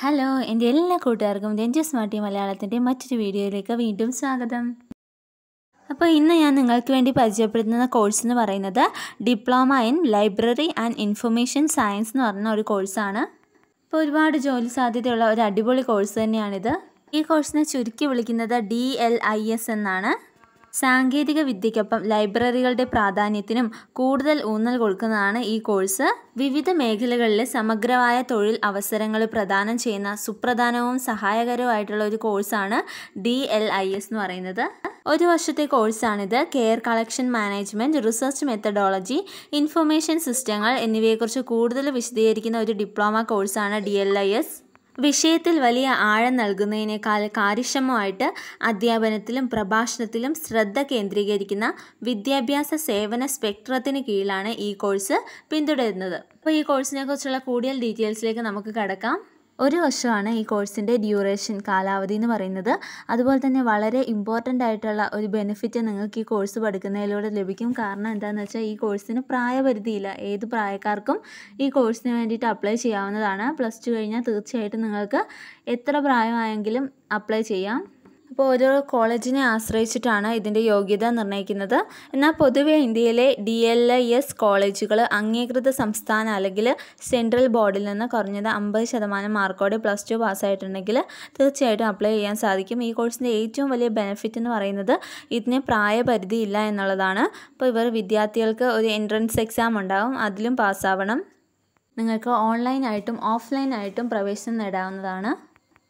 hello എൻ്റെ എല്ലാ കൂട്ടുകാർക്കും രഞ്ജു സ്മാർട്ടി മലയാളത്തിൻ്റെ മറ്റൊരു വീഡിയോയിലേക്ക് വീണ്ടും സ്വാഗതം അപ്പോൾ ഇന്ന് ഞാൻ നിങ്ങൾക്ക് വേണ്ടി പരിചയപ്പെടുത്തുന്ന കോഴ്സ് എന്ന് പറയുന്നത് diploma in library and information science എന്ന് പറയുന്ന ഒരു കോഴ്സാണ് ഇപ്പോൾ ഒരുപാട് ജോലി സാധ്യതയുള്ള ഒരു അടിപൊളി കോഴ്സ് തന്നെയാണിത് ഈ കോഴ്സിനെ ചുരുക്കി വിളിക്കുന്നത് ഡി എൽ ഐ എസ് എന്നാണ് സാങ്കേതിക വിദ്യയ്ക്കൊപ്പം ലൈബ്രറികളുടെ പ്രാധാന്യത്തിനും കൂടുതൽ ഊന്നൽ കൊടുക്കുന്നതാണ് ഈ കോഴ്സ് വിവിധ മേഖലകളിലെ സമഗ്രമായ തൊഴിൽ അവസരങ്ങൾ പ്രദാനം ചെയ്യുന്ന സുപ്രധാനവും സഹായകരവുമായിട്ടുള്ള ഒരു കോഴ്സാണ് ഡി എൽ ഐ എസ് എന്ന് പറയുന്നത് ഒരു വർഷത്തെ കോഴ്സാണിത് care collection management research methodology information സിസ്റ്റങ്ങൾ എന്നിവയെക്കുറിച്ച് കൂടുതൽ വിശദീകരിക്കുന്ന ഒരു ഡിപ്ലോമ കോഴ്സാണ് ഡി എൽ ഐ എസ് വിഷയത്തിൽ വലിയ ആഴം നൽകുന്നതിനേക്കാൾ കാര്യക്ഷമമായിട്ട് അധ്യാപനത്തിലും പ്രഭാഷണത്തിലും ശ്രദ്ധ കേന്ദ്രീകരിക്കുന്ന വിദ്യാഭ്യാസ സേവന സ്പെക്ട്രത്തിന് കീഴിലാണ് ഈ കോഴ്സ് പിന്തുടരുന്നത് അപ്പോൾ ഈ കോഴ്സിനെ കുറിച്ചുള്ള കൂടുതൽ ഡീറ്റെയിൽസിലേക്ക് നമുക്ക് കടക്കാം ഒരു വർഷമാണ് ഈ കോഴ്സിൻ്റെ ഡ്യൂറേഷൻ കാലാവധി എന്ന് പറയുന്നത് അതുപോലെ തന്നെ വളരെ ഇമ്പോർട്ടൻ്റ് ആയിട്ടുള്ള ഒരു ബെനിഫിറ്റ് നിങ്ങൾക്ക് ഈ കോഴ്സ് പഠിക്കുന്നതിലൂടെ ലഭിക്കും കാരണം എന്താണെന്ന് വെച്ചാൽ ഈ കോഴ്സിന് പ്രായപരിധിയില്ല ഏത് പ്രായക്കാർക്കും ഈ കോഴ്സിന് വേണ്ടിയിട്ട് അപ്ലൈ ചെയ്യാവുന്നതാണ് പ്ലസ് ടു കഴിഞ്ഞാൽ തീർച്ചയായിട്ടും നിങ്ങൾക്ക് എത്ര പ്രായമായെങ്കിലും അപ്ലൈ ചെയ്യാം അപ്പോൾ ഓരോ കോളേജിനെ ആശ്രയിച്ചിട്ടാണ് ഇതിൻ്റെ യോഗ്യത നിർണ്ണയിക്കുന്നത് എന്നാൽ പൊതുവെ ഇന്ത്യയിലെ ഡി എൽ ഐ എസ് കോളേജുകൾ അംഗീകൃത സംസ്ഥാന അല്ലെങ്കിൽ സെൻട്രൽ ബോർഡിൽ നിന്ന് കുറഞ്ഞത് അമ്പത് ശതമാനം മാർക്കോടെ പ്ലസ് ടു പാസ്സായിട്ടുണ്ടെങ്കിൽ തീർച്ചയായിട്ടും അപ്ലൈ ചെയ്യാൻ സാധിക്കും ഈ കോഴ്സിൻ്റെ ഏറ്റവും വലിയ ബെനിഫിറ്റ് എന്ന് പറയുന്നത് ഇതിന് പ്രായപരിധി ഇല്ല എന്നുള്ളതാണ് അപ്പോൾ ഇവർ വിദ്യാർത്ഥികൾക്ക് ഒരു എൻട്രൻസ് എക്സാം ഉണ്ടാകും അതിലും പാസ്സാവണം നിങ്ങൾക്ക് ഓൺലൈനായിട്ടും ഓഫ്ലൈനായിട്ടും പ്രവേശനം നേടാവുന്നതാണ്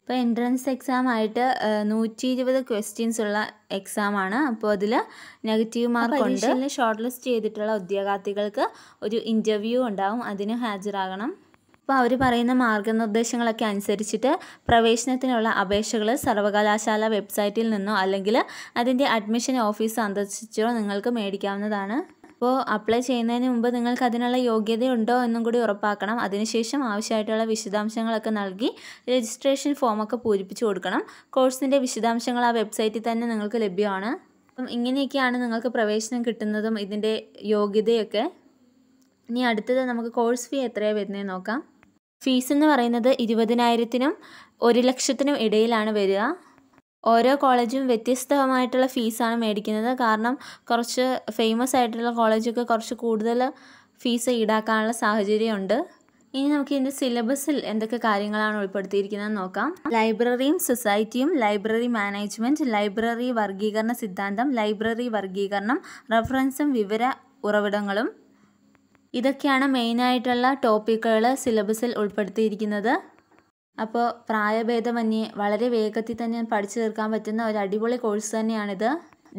അപ്പോൾ എൻട്രൻസ് എക്സാം ആയിട്ട് നൂറ്റി ഇരുപത് ക്വസ്റ്റ്യൻസ് ഉള്ള ആണ് അപ്പോൾ അതിൽ നെഗറ്റീവ് മാർക്ക് ഉണ്ട് ഷോർട്ട് ലിസ്റ്റ് ചെയ്തിട്ടുള്ള ഉദ്യോഗാർത്ഥികൾക്ക് ഒരു ഇൻ്റർവ്യൂ ഉണ്ടാവും അതിന് ഹാജരാകണം അപ്പോൾ അവർ പറയുന്ന മാർഗനിർദ്ദേശങ്ങളൊക്കെ അനുസരിച്ചിട്ട് പ്രവേശനത്തിനുള്ള അപേക്ഷകൾ സർവകലാശാല വെബ്സൈറ്റിൽ നിന്നോ അല്ലെങ്കിൽ അതിൻ്റെ അഡ്മിഷൻ ഓഫീസ് സന്ദർശിച്ചോ നിങ്ങൾക്ക് മേടിക്കാവുന്നതാണ് അപ്പോൾ അപ്ലൈ ചെയ്യുന്നതിന് മുമ്പ് നിങ്ങൾക്ക് അതിനുള്ള യോഗ്യതയുണ്ടോ എന്നും കൂടി ഉറപ്പാക്കണം അതിനുശേഷം ആവശ്യമായിട്ടുള്ള വിശദാംശങ്ങളൊക്കെ നൽകി രജിസ്ട്രേഷൻ ഫോമൊക്കെ പൂരിപ്പിച്ചു കൊടുക്കണം കോഴ്സിൻ്റെ വിശദാംശങ്ങൾ ആ വെബ്സൈറ്റിൽ തന്നെ നിങ്ങൾക്ക് ലഭ്യമാണ് അപ്പം ഇങ്ങനെയൊക്കെയാണ് നിങ്ങൾക്ക് പ്രവേശനം കിട്ടുന്നതും ഇതിൻ്റെ യോഗ്യതയൊക്കെ ഇനി അടുത്തത് നമുക്ക് കോഴ്സ് ഫീ എത്രയാണ് വരുന്നത് നോക്കാം ഫീസ് എന്ന് പറയുന്നത് ഇരുപതിനായിരത്തിനും ഒരു ലക്ഷത്തിനും ഇടയിലാണ് വരിക ഓരോ കോളേജും വ്യത്യസ്തമായിട്ടുള്ള ഫീസാണ് മേടിക്കുന്നത് കാരണം കുറച്ച് ഫേമസ് ആയിട്ടുള്ള കോളേജൊക്കെ കുറച്ച് കൂടുതൽ ഫീസ് ഈടാക്കാനുള്ള സാഹചര്യമുണ്ട് ഇനി നമുക്ക് ഇതിൻ്റെ സിലബസിൽ എന്തൊക്കെ കാര്യങ്ങളാണ് ഉൾപ്പെടുത്തിയിരിക്കുന്നത് നോക്കാം ലൈബ്രറിയും സൊസൈറ്റിയും ലൈബ്രറി മാനേജ്മെൻറ്റ് ലൈബ്രറി വർഗീകരണ സിദ്ധാന്തം ലൈബ്രറി വർഗീകരണം റെഫറൻസും വിവര ഉറവിടങ്ങളും ഇതൊക്കെയാണ് മെയിനായിട്ടുള്ള ടോപ്പിക്കുകൾ സിലബസിൽ ഉൾപ്പെടുത്തിയിരിക്കുന്നത് അപ്പോൾ പ്രായഭേദമന്യേ വളരെ വേഗത്തിൽ തന്നെ പഠിച്ചു തീർക്കാൻ പറ്റുന്ന ഒരു അടിപൊളി കോഴ്സ് തന്നെയാണിത്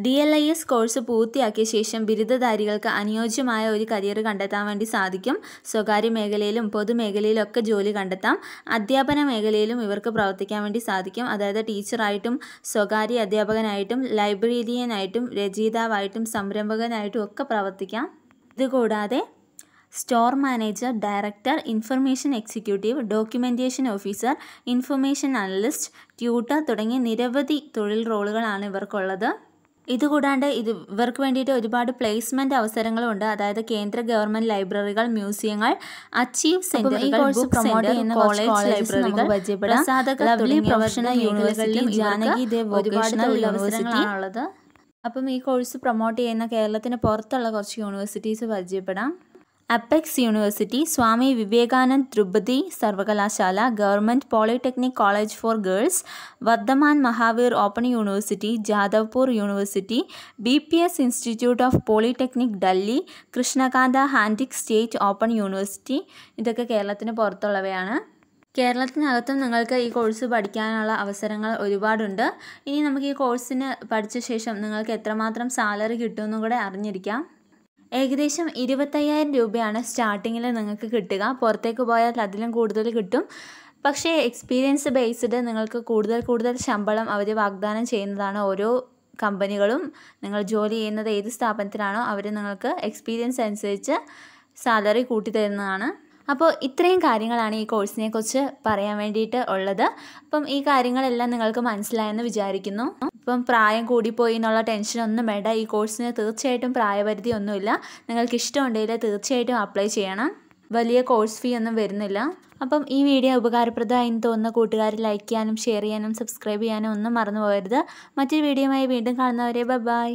D L I S course പൂർത്തിയാക്കിയ ശേഷം ബിരുദധാരികൾക്ക് അനുയോജ്യമായ ഒരു കരിയർ കണ്ടെത്താൻ വേണ്ടി സാധിക്കും സ്വകാര്യ മേഖലയിലും പൊതുമേഖലയിലും ഒക്കെ ജോലി കണ്ടെത്താം അധ്യാപന മേഖലയിലും ഇവർക്ക് പ്രവർത്തിക്കാൻ വേണ്ടി സാധിക്കും അതായത് ടീച്ചറായിട്ടും സ്വകാര്യ അധ്യാപകനായിട്ടും ലൈബ്രേരിയനായിട്ടും രചയിതാവായിട്ടും സംരംഭകനായിട്ടും ഒക്കെ പ്രവർത്തിക്കാം ഇതുകൂടാതെ store manager director information executive documentation officer information analyst tutor തുടങ്ങിയ നിരവധി തൊഴിൽ റോളുകളാണ് ഇവർക്കുള്ളത് ഇതുകൂടാണ്ട് ഇത് ഇവർക്ക് വേണ്ടിയിട്ട് ഒരുപാട് പ്ലേസ്മെന്റ് അവസരങ്ങളുണ്ട് അതായത് കേന്ദ്ര ഗവൺമെന്റ് ലൈബ്രറികൾ മ്യൂസിയങ്ങൾ അച്ചീവ് സെൻറ്ററുകൾ കോളേജ് ലൈബ്രറികൾ Lovely Professional University Janaki University അപ്പം ഈ കോഴ്സ് പ്രൊമോട്ട് ചെയ്യുന്ന കേരളത്തിന് പുറത്തുള്ള കുറച്ച് യൂണിവേഴ്സിറ്റീസ് പരിചയപ്പെടാം അപ്പെക്സ് യൂണിവേഴ്സിറ്റി സ്വാമി വിവേകാനന്ദ് ദ്രുപതി സർവകലാശാല Government Polytechnic College for Girls Vardhaman Mahaveer Open University Jadavpur University B P S Institute of Polytechnic Delhi Krishnakanta Handique State Open University ഇതൊക്കെ കേരളത്തിന് പുറത്തുള്ളവയാണ് കേരളത്തിനകത്തും നിങ്ങൾക്ക് ഈ കോഴ്സ് പഠിക്കാനുള്ള അവസരങ്ങൾ ഒരുപാടുണ്ട് ഇനി നമുക്ക് ഈ കോഴ്സിന് പഠിച്ച ശേഷം നിങ്ങൾക്ക് എത്രമാത്രം സാലറി കിട്ടുമെന്നും കൂടെ അറിഞ്ഞിരിക്കാം ഏകദേശം ഇരുപത്തയ്യായിരം രൂപയാണ് സ്റ്റാർട്ടിങ്ങിൽ നിങ്ങൾക്ക് കിട്ടുക പുറത്തേക്ക് പോയാൽ അതിലും കൂടുതൽ കിട്ടും പക്ഷേ എക്സ്പീരിയൻസ് ബേസ്ഡ് നിങ്ങൾക്ക് കൂടുതൽ കൂടുതൽ ശമ്പളം അവർ വാഗ്ദാനം ചെയ്യുന്നതാണ് ഓരോ കമ്പനികളും നിങ്ങൾ ജോലി ചെയ്യുന്നത് ഏത് സ്ഥാപനത്തിലാണോ അവർ നിങ്ങൾക്ക് എക്സ്പീരിയൻസ് അനുസരിച്ച് സാലറി കൂട്ടി തരുന്നതാണ് അപ്പോൾ ഇത്രയും കാര്യങ്ങളാണ് ഈ കോഴ്സിനെക്കുറിച്ച് പറയാൻ വേണ്ടിയിട്ട് ഉള്ളത് അപ്പം ഈ കാര്യങ്ങളെല്ലാം നിങ്ങൾക്ക് മനസ്സിലായെന്ന് വിചാരിക്കുന്നു ഇപ്പം പ്രായം കൂടിപ്പോയി എന്നുള്ള ടെൻഷനൊന്നും വേണ്ട ഈ കോഴ്സിന് തീർച്ചയായിട്ടും പ്രായപരിധി ഒന്നുമില്ല നിങ്ങൾക്ക് ഇഷ്ടമുണ്ടെങ്കിൽ തീർച്ചയായിട്ടും അപ്ലൈ ചെയ്യണം വലിയ കോഴ്സ് ഫീ ഒന്നും വരുന്നില്ല അപ്പം ഈ വീഡിയോ ഉപകാരപ്രദമായി എന്ന് തോന്നുന്ന കൂട്ടുകാർ ലൈക്ക് ചെയ്യാനും ഷെയർ ചെയ്യാനും സബ്സ്ക്രൈബ് ചെയ്യാനും ഒന്നും മറന്നു പോകരുത് മറ്റൊരു വീഡിയോയുമായി വീണ്ടും കാണുന്നവരെ ബൈ